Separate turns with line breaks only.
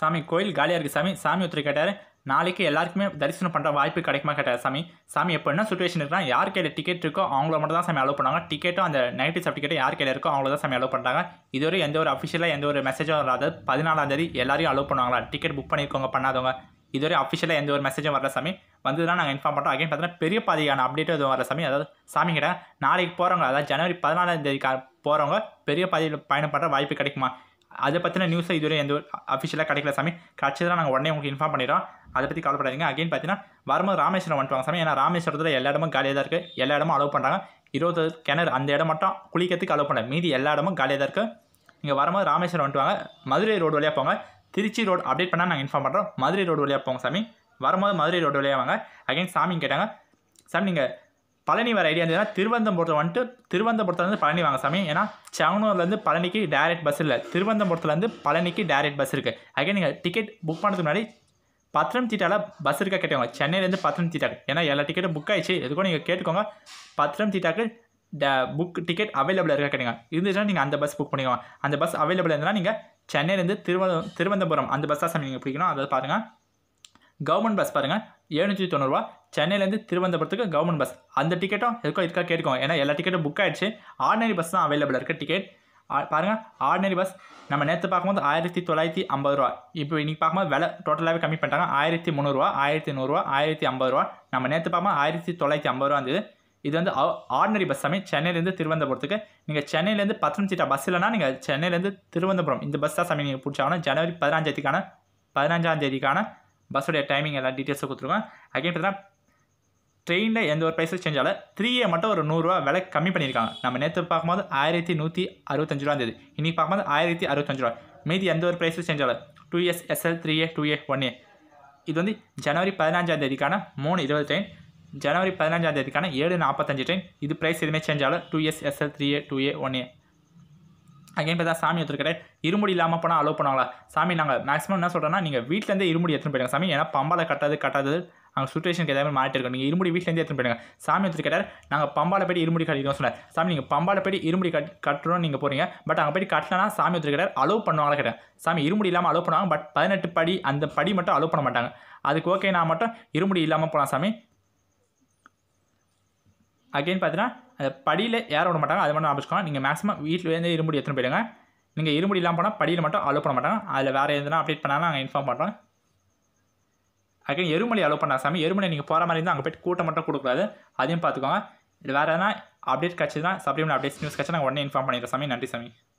சாமி கோயில் காலியாக இருக்குது சாமி சாமி ஒருத்தர் கேட்டார் நாளைக்கு எல்லாருக்குமே தரிசனம் பண்ணுற வாய்ப்பு கிடைக்குமா கேட்டார் சாமி சாமி எப்போ என்ன சுச்சுவேஷன் இருக்குன்னா யார் கையில் டிக்கெட் இருக்கோ அவங்கள மட்டும் தான் சாமி அலோவ் பண்ணுவாங்க டிக்கெட்டும் அந்த நெகட்டிவ் சர்டிஃபிகேட்டும் யார் கையில் இருக்கோ அவங்கள தான் சாமி அலோவ் பண்ணுறாங்க இதுவரை எந்த ஒரு அஃபிஷியலாக எந்த ஒரு மெசேஜும் வராது பதினாலாம் தேதி எல்லாரையும் அலோவ் பண்ணுவாங்களா டிக்கெட் புக் பண்ணியிருக்கோங்க பண்ணாதவங்க இதுவரை அஃபிஷியலாக எந்த ஒரு மெசேஜும் வரல சாமி வந்ததுன்னா நாங்கள் இன்ஃபார்ம் பண்ணுறோம் அகைன் பார்த்தீங்கன்னா பெரிய பாதையான அப்டேட்டும் எதுவும் வர சாமி அதாவது சாமி கிட்ட நாளைக்கு போகிறவங்க அதாவது ஜனவரி பதினாலாம் தேதி போகிறவங்க பெரிய பாதையில் பயணம் பண்ணுற வாய்ப்பு கிடைக்குமா அதை பற்றின நியூஸை இதுவரை எந்த அஃபிஷியலாக கிடைக்கல சாமி கிடச்சதுனா நாங்கள் உடனே உங்களுக்கு இன்ஃபார்ம் பண்ணிடுறோம் அதை பற்றி கவலைப்படாதீங்க அகைன் பார்த்தீங்கன்னா வரும்போது ராமேஸ்வரம் வந்துட்டு வாங்க சாமி ஏன்னா ராமேஸ்வரத்தில் எல்லா இடமும் காலியாக தான் இருக்குது எல்லா இடமும் அலோவ் பண்ணுறாங்க இருபது கிணறு அந்த இடம் மட்டும் குளிக்கிறதுக்கு அலோவ் பண்ணல மீதி எல்லா இடமும் காலியாக தான் இருக்குது நீங்கள் வரும்போது ராமேஸ்வரம் வந்துட்டு வாங்க மதுரை ரோடு வழியாக போங்க திருச்சி ரோடு அப்டேட் பண்ணால் நாங்கள் இன்ஃபார்ம் பண்ணுறோம் மதுரை ரோடு வழியாக போங்க சாமி வரும்போது மதுரை ரோடு வழியாக வாங்க அகைன் சாமி கேட்டாங்க சாமி நீங்கள் பழனி வர ஐடியா இருந்ததுன்னா திருவந்தபுரத்தில் வந்துட்டு திருவந்தபுரத்துலேருந்து பழனி வாங்க சாமி ஏன்னா செவனூர்லேருந்து பழனிக்கு டேரெக்ட் பஸ் இல்லை திருவந்தபுரத்துலேருந்து பழனிக்கு டேரெக்ட் பஸ் இருக்குது அகைன் நீங்கள் டிக்கெட் புக் பண்ணுறதுக்கு முன்னாடி பத்திரம் பத்தனம்திட்டாவில் பஸ் இருக்கா கேட்டுக்கோங்க சென்னையிலேருந்து பத்தனம்திட்டாக்கு ஏன்னா எல்லா டிக்கெட்டும் புக் ஆயிடுச்சு எதுக்கும் நீங்கள் கேட்டுக்கோங்க பத்திரம் ட புக் டிக்கெட் அவைலபிள் இருக்கா கேட்டுங்க இருந்துச்சுன்னா நீங்கள் அந்த பஸ் புக் பண்ணிக்கோங்க அந்த பஸ் அவைலபிள் இருந்தால் நீங்கள் சென்னையிலேருந்து திருவந்த திருவனந்தபுரம் அந்த பஸ் தான் சாமி நீங்கள் பிடிக்கணும் அதை பாருங்கள் கவர்மெண்ட் பஸ் பாருங்கள் ஏழுநூற்றி தொண்ணூறுவா சென்னையிலேருந்து திருவனந்தபுரத்துக்கு கவர்மெண்ட் பஸ் அந்த டிக்கெட்டும் இருக்கோ இதுக்காக கேட்டுக்கோங்க ஏன்னா எல்லா டிக்கெட்டும் புக் ஆகிடுச்சு ஆர்டினரி பஸ் தான் அவைலபிள் இருக்குது டிக்கெட் பாருங்கள் ஆர்டினரி பஸ் நம்ம நேற்று பார்க்கும்போது ஆயிரத்தி தொள்ளாயிரத்தி ஐம்பது ரூபா இப்போ இன்றைக்கி பார்க்கும்போது விலை டோட்டலாகவே கம்மி பண்ணிட்டாங்க ஆயிரத்தி முந்நூறுரூவா ஆயிரத்தி நூறுரூவா ஆயிரத்தி ஐம்பது ரூபா நம்ம நேற்று பார்க்கும்போது ஆயிரத்தி தொள்ளாயிரத்தி ஐம்பது ரூபா இருந்தது இது வந்து ஆர்டினரி பஸ் சமயம் சென்னையிலேருந்து திருவனந்தபுரத்துக்கு நீங்கள் சென்னையிலேருந்து பத்தனம் சீட்டா பஸ் இல்லைனா நீங்கள் சென்னையிலேருந்து திருவனந்தபுரம் இந்த பஸ் தான் சமயம் நீங்கள் பிடிச்சாங்கன்னா ஜனவரி பதினஞ்சாந்தேதிக்கான பதினஞ்சாந்தேதிக்கான பஸ்ஸுடைய டைமிங் எல்லாம் டீட்டெயில்ஸை கொடுத்துருக்கோம் அகைன் பார்த்தீங்கன்னா ட்ரெயினில் எந்த ஒரு ப்ரைஸும் செஞ்சாலும் த்ரீயை மட்டும் ஒரு நூறுரூவா விலை கம்மி பண்ணியிருக்காங்க நம்ம நேற்று பார்க்கும்போது ஆயிரத்தி நூற்றி அறுபத்தஞ்சு ரூபா இருந்தது இன்றைக்கி பார்க்கும்போது ஆயிரத்தி அறுபத்தஞ்சு ரூபா மீதி எந்த ஒரு ப்ரைஸும் செஞ்சாலும் two years SL three A two A one A இது வந்து ஜனவரி பதினஞ்சாம் தேதிக்கான மூணு இருபது ட்ரெயின் ஜனவரி பதினஞ்சாம் தேதிக்கான ஏழு நாற்பத்தஞ்சு ட்ரெயின் இது ப்ரைஸ் எதுவுமே செஞ்சாலும் two years SL three A two A one A again பார்த்தா சாமி எடுத்துருக்கிறேன் இருமுடி இல்லாமல் போனால் அலோவ் பண்ணுவாங்களா சாமி நாங்கள் மேக்ஸிமம் என்ன சொல்கிறேன்னா நீங்கள் வீட்டிலேருந்து இருமுடி எடுத்துகிட்டு போயிடுங்க சாமி ஏன்னா பம்பால கட்டாது கட்டாது அங்கே சுச்சுவேஷனுக்கு ஏதாவது மாட்டிருக்கோம் நீங்கள் இருமுடி வீட்டிலேருந்து எடுத்துகிட்டு போயிடுங்க சாமி எடுத்துக்கிட்டார் நாங்கள் பம்பால போய்ட்டு இருமுடி கட்டிடுவோம் சொன்னார் சாமி நீங்கள் பம்பால போய்ட்டு இருமுடி கட் கட்டுறோம் நீங்கள் போகிறீங்க பட் அங்கே போய்ட்டு கட்டலனா சாமி எடுத்துக்கிட்டார் அலோவ் பண்ணுவாங்களா கேட்டேன் சாமி இருமுடி இல்லாமல் அலோவ் பண்ணுவாங்க பட் பதினெட்டு படி அந்த படி மட்டும் அலோவ் பண்ண மாட்டாங்க அதுக்கு ஓகே நான் மட்டும் இருமுடி இல்லாமல் போகலாம் சாமி அகெயின் பார்த்தீங்கன்னா அந்த படியில் யாரும் விட மாட்டாங்க அது மட்டும் ஞாபகம் நீங்கள் மேக்ஸிமம் வீட்டிலேருந்து இருமுடி எத்தனை போயிடுங்க நீங்கள் இருமுடி இல்லாமல் போனால் படியில் மட்டும் அலோவ் பண்ண மாட்டாங்க அதில் வேறு எதுனா அப்டேட் பண்ணாலும் நாங்கள் இன்ஃபார்ம் பண்ணுறோம் அகெயின் எருமலை அலோவ் பண்ணா சாமி எருமலை நீங்கள் போகிற மாதிரி இருந்தால் அங்கே போய்ட்டு கூட்டம் மட்டும் கொடுக்கக்கூடாது அதையும் பார்த்துக்கோங்க இது வேறு எதனா அப்டேட் கிடச்சிதுன்னா சப்ளிமெண்ட் அப்டேட்ஸ் நியூஸ் கிடச்சா நாங்கள் உடனே இன்ஃபார்ம் பண்ணிடுறோம் சாமி நன்றி சாமி